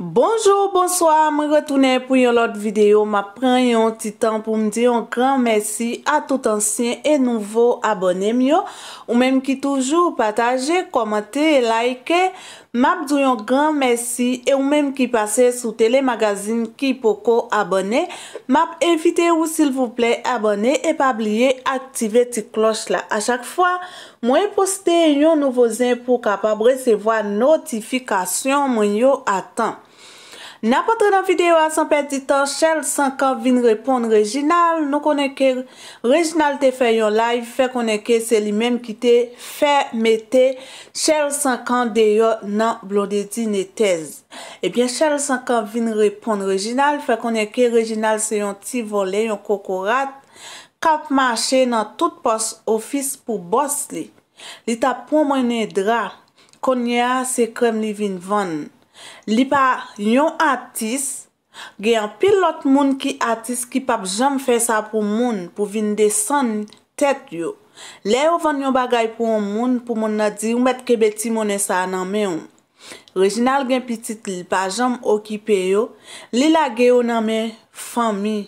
Bonjour, bonsoir, mwen retounen pou yon lot videyo, mwen pren yon titan pou mwen diyon gran mersi a tout ansyen e nouvo abonem yo. Ou menm ki toujou pataje, komante, like, mwen diyon gran mersi e ou menm ki pase sou telemagazin ki poko abonem. Mwen evite ou sil vouple abonem e pa bliye aktive ti kloch la. A chak fwa, mwen poste yon nouvo zin pou kapab resevo a notifikasyon mwen yo atan. Na potre nan videyo a san pet di tan, chèl sankan vin repond rejinal, nou konen ke rejinal te fè yon live, fè konen ke se li menm ki te fè metè chèl sankan deyo nan blodedi netèz. Ebyen eh chèl sankan vin repond rejinal, fè konen ke rejinal se yon ti vole, yon kokorat, kap mache nan tout pos ofis pou bos li. Li ta pou mwenen dra, konye a se krem li vin vann. Li pa yon atis, gen yon pilot moun ki atis ki pap jom fe sa pou moun pou vin de san tet yo. Le ouvan yon bagay pou moun pou moun na di oumet kebeti moun e sa nanme yon. Reginal gen pitit li pa jom okipe yo. Li la gen yon nanme fami,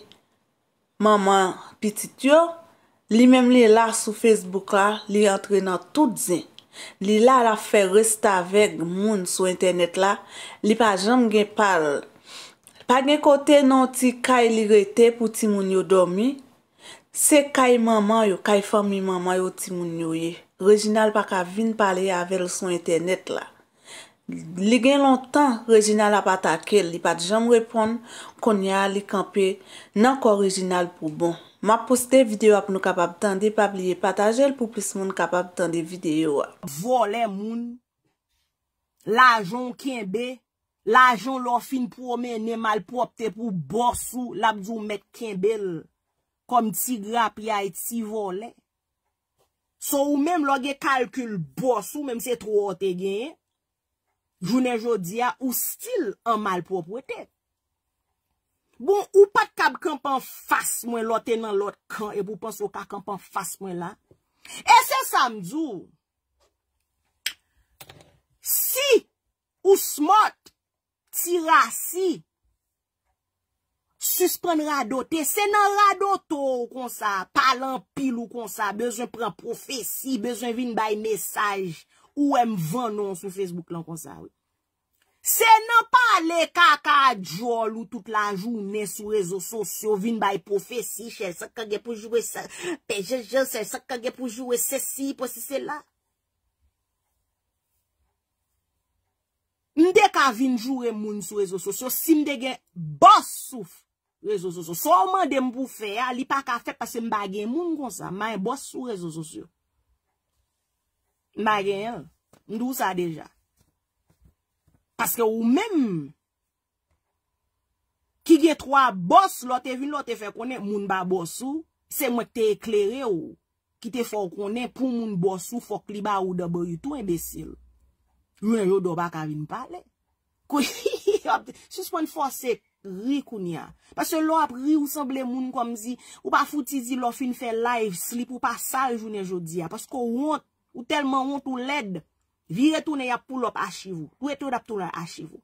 maman, pitit yo. Li mem li la sou Facebook la, li entre nan tout zin. Li la la fe resta vek moun sou internet la Li pa jam gen pal Pa gen kote non ti kay li rete pou ti moun yo domi Se kay maman yo, kay fami maman yo ti moun yo ye Reginal pa ka vin pale yavel sou internet la Li gen lontan rejinal apatake, li pati jam repon konya li kampe nan ko rejinal pou bon. Ma poste videyo ap nou kapap tande, pap li epataje, li pou plis moun kapap tande videyo. Vole moun, lajon kenbe, lajon lor fin pou omen ene mal pou opte pou borsou labdou met kenbel kom ti grap ya iti vole. Sou mèm lor gen kalkul borsou mèm se tro ote genye. Vounen jodi ya ou stil an malpropwete. Bon, ou pat kab kampan fas mwen lote nan lote kan, e pou pan soka kampan fas mwen la. E se sa mdou, si ou smot ti rasi, suspende radote, se nan radote ou kon sa, palan pil ou kon sa, bezon pren profesi, bezon vin bay mesaj, Ou em venon sou Facebook lan konsa we. Se nan pale kaka djol ou tout la jounen sou rezo sosyo, vin bay po fesi, chen sakage pou jwe se, pe jen jen, chen sakage pou jwe se si, po si se la. Mde ka vin jounen moun sou rezo sosyo, si mde gen bas sou rezo sosyo, souman dem pou fe, li pa ka fet pasen bagen moun konsa, man e bas sou rezo sosyo. Mba gen yon. Mdou sa deja. Paske ou menm. Ki gen troa bos. Lote vin lote fe konen moun ba bos ou. Se mwen te eklere ou. Ki te fok konen pou moun bos ou. Fok li ba ou dobo. Youtou embesil. Yon yo doba kavin pale. Kou yi hop. Souspon fosek. Ri koun ya. Paske lop ri ou semble moun komzi. Ou pa fouti zi lo fin fe live sleep. Ou pa saljounen jodi ya. Paske ou ont. Ou telman ont ou led, vire toune yap pou lop a chivou. Kou etou dap toune a chivou.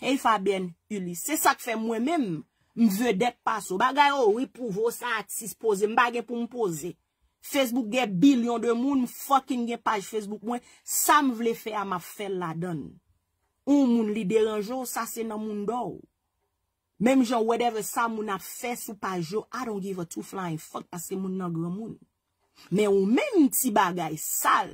Hey Fabienne Ulysse, se sak fe mwen menm, mve det pa sou. Bagay ou, we pou vò sa, si se pose, mbagye pou mpose. Facebook gen, bilion de moun, mfokin gen page Facebook mwen, sa m vle fe a ma fel la don. Ou moun li deranjou, oh, sa se nan moun do. Mem jan whatever sa moun ap fes ou pa jò, oh, I don't give a two flying fuck, paske moun nan glom moun. Men ou men mtisi bagay sal,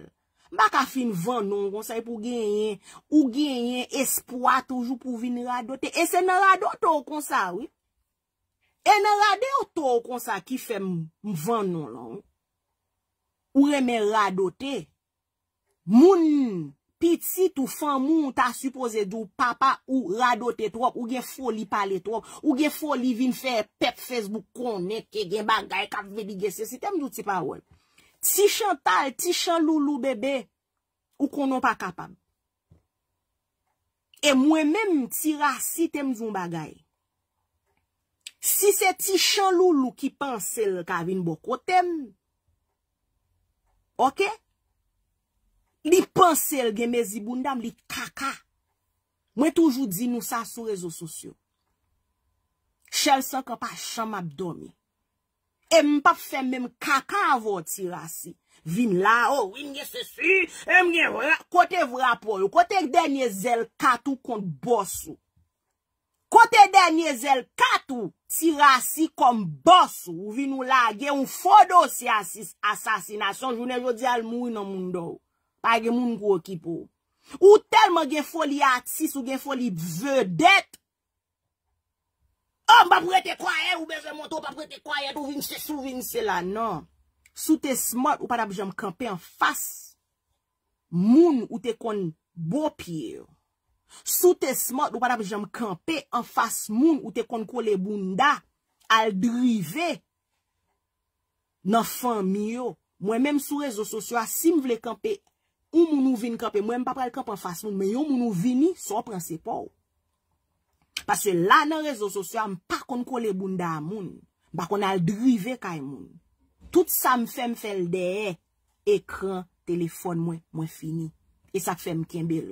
baka fin vannon kon sa e pou genyen, ou genyen espoa toujou pou vin radote. E se nan radote ou kon sa, oui. E nan radote ou to ou kon sa ki fe mvannon, oui. Ou re men radote. Moun piti tou fan moun ta suppose dyou papa ou radote trok, ou gen foli pale trok, ou gen foli vin fe pep Facebook konen, ke gen bagay ka vedi gesye, sitem nou ti parol. Ti chan tal, ti chan loulou bebe, ou konon pa kapab. E mwen menm ti rasi tem zon bagay. Si se ti chan loulou ki pan sel kavin bokotem, ok, li pan sel gen me ziboun dam li kaka. Mwen toujou di nou sa sou rezo sosyo. Chal san ka pa chan map domi. E mpap fèm mèm kaka avò ti rasi. Vin la, o oh, win gen se su, e m gen kote vrapò yo, kote gen denye zèl katou kont bòsu. Kote denye zèl katou, si rasi kon bòsu, ou vin ou la gen ou fò do si asis asasinasyon, jounè jò di al mou yon moun do. Pa gen moun kou okipo. Ou tel mò gen foli atis, ou gen foli dve dete, Om oh, pa prete kwaye ou beze mwoto pa prete kwaye do vin se sou vin se la nan. Sou te smot ou pa dab jom kampe an fas moun ou te kon bo piyo. Sou te smot ou pa dab jom kampe an fas moun ou te kon kole bunda al drive nan fan miyo. Mwen menm sou rezo sosyo asim ah, vle kampe ou moun ou vin kampe. Mwenm pa prete kampe an fas moun men yo moun ou vini son pransepou. Pase la nan rezo sosyo am pa kon kone kole bunda a moun. Bakon al druive kay moun. Tout sa m fem fel deye. Ekran, telefon mwen, mwen fini. E sa fem ken bel.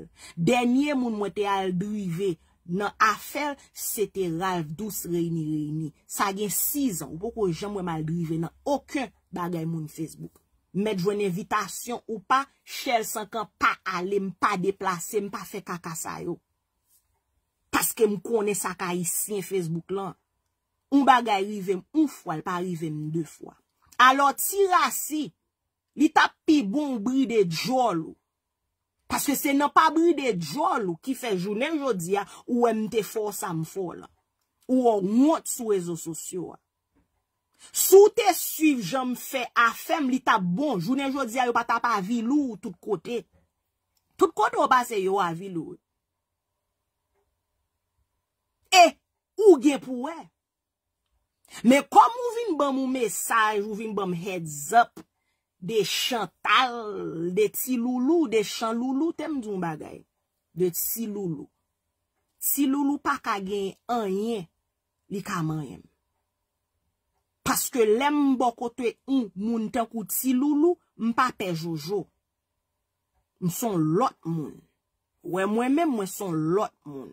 Denye moun mwen te al druive nan afel, se te ralv douz reyni reyni. Sa gen 6 an, ou poko jen mwen al druive nan okyo bagay moun Facebook. Met jwen evitasyon ou pa, chel sankan pa ale, mpa deplase, mpa fe kakasa yo. m konen sa ka isi en Facebook lan. Un bagay rivem un fwa, l pa rivem de fwa. Alo ti rasi, li tap pi bon bride djolou. Paske se nan pa bride djolou ki fe jounen jodia ou m te fwa sa m fwa lan. Ou an mwot sou wezo sosyo. Sou te suiv jom fe afem li tap bon jounen jodia yo pa tap avilou tout kote. Tout kote yo pa se yo avilou. E, ou gen pou e. Me kom ou vin bom ou mesaj, ou vin bom heads up, de chantal, de ti loulou, de chan loulou, tem zon bagay. De ti loulou. Ti loulou pa kage anye, li kaman yem. Paske lem mbokote un moun tenkou ti loulou, mpa pe jojo. Mson lot moun. Ou e mwen men mwen son lot moun.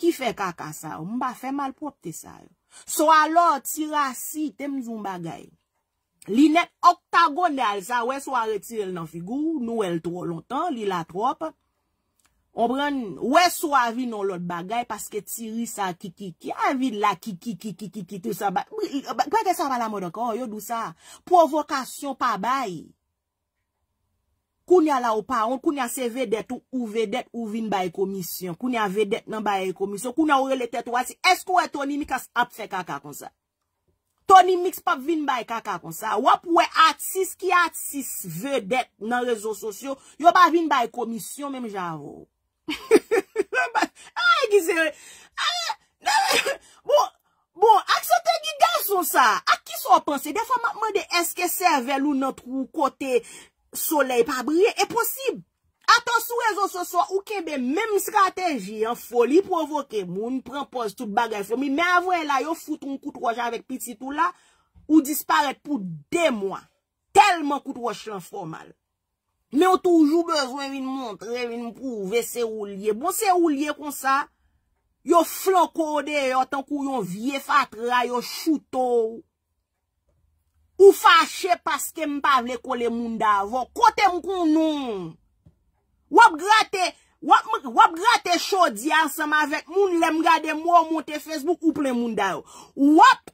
Ki fe kaka sa ou, mba fe mal prop te sa ou. So alò, tira si tem zon bagay. Li net oktagon de al sa, wè so a retirel nan figou, nou el tro lontan, li la trop. O bran, wè so avi nan lot bagay, paske tiri sa kiki, kiki, avi la kiki, kiki, kiki, kiki, tout sa bagay. Gwè te sa pala moda kon, yo dousa, provokasyon pa bayi. Koun ya la ou pa, koun ya se vedet ou ou vedet ou vin baye komisyon. Koun ya vedet nan baye komisyon. Koun ya ou rele tet ou ase, eskou e toni mikas ap fe kaka kon sa? Toni mikas pa vin baye kaka kon sa? Wap we atsis ki atsis vedet nan rezo sosyo, yo pa vin baye komisyon mèm jan avou. A yi gize we. Bon, bon, ak se te di gason sa? Ak ki se o panse? Defa map mwen de eske se ve lou nan tru kote... Soley pa blye, e posib. Ata sou rezo se so, ou kebe, mem strategi, an foli provoke, moun prempoz tout bagay fèm, mi mè avwen la, yo foute un koutouaj avèk piti tout la, ou disparèt pou dè mouan. Telman koutouaj chan formal. Mè ou toujou bevwen vin moun, tre vin mpouvè, se ou liye. Bon, se ou liye kon sa, yo flokode, yo tankou yon vie fatra, yo choutou, Ou fache paske m pa vle kole moun da avon. Kote m konon. Wap grate, wap grate chodi ansanman vek. Moun lem gade mwen monte Facebook ouple moun da avon. Wap,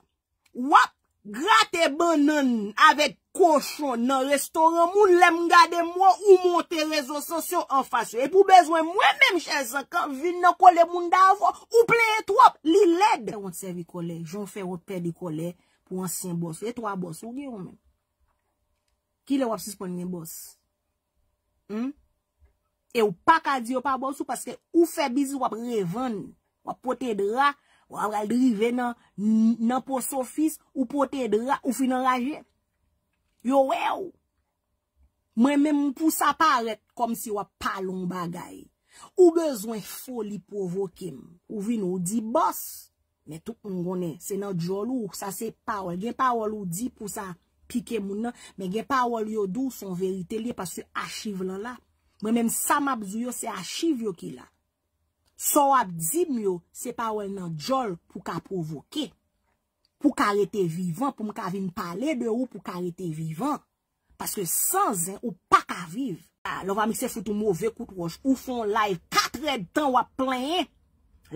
wap, grate banan avet koshon nan restoran. Moun lem gade mwen ou monte rezon sosyo an fasyon. E pou bezwen mwen menm chen zaka vin nan kole moun da avon. Ouple et wap, li led. Joun fè wote servikole, joun fè wote pedikole. Ou ansin boso, e to a boso, ou gen ou men? Ki le wap sispon gen boso? Hmm? E ou pakad yo pa boso Paske ou fe bizi wap revan Ou apote dra Ou apre adrive nan post ofis Ou apote dra, ou finan raje Yo we ou Mwen men mpous aparet Kom si wap palon bagay Ou bezwen foli Povokim, ou vin ou di Boso Men tou mwen konen, se nan djol ou, sa se pawel. Gen pawel ou di pou sa pike mounan, men gen pawel yo dou, son verite li, pas se achive lan la. Mwenen sa mabzou yo, se achive yo ki la. So wap di myo, se pawel nan djol pou ka provoke. Pou ka lete vivan, pou mwen ka vi mpale de ou, pou ka lete vivan. Paske san zen, ou pa ka viv. Lo vami se foute mou vekout waj, ou fon live katred tan wap plenye.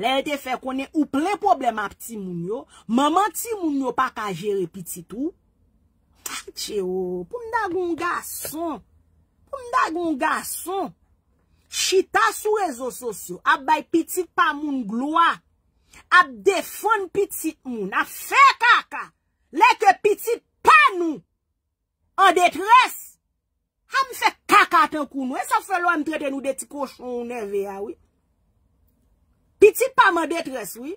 Lè lè te fè konè ou plè problem ap ti moun yo, maman ti moun yo pa ka jere pitit ou. Ah, Tche ou, pou mda goun gason, pou mda goun gason, chita sou rezo sosyo, ap bay pitit pa moun gloa, ap defon pitit moun, ap fè kaka, lè ke pitit pa nou, an detres, ha m fè kaka ten koun nou, e sa fè lò a m tretè nou deti koshon ou neve ya wè. biti pa ma deti la swi,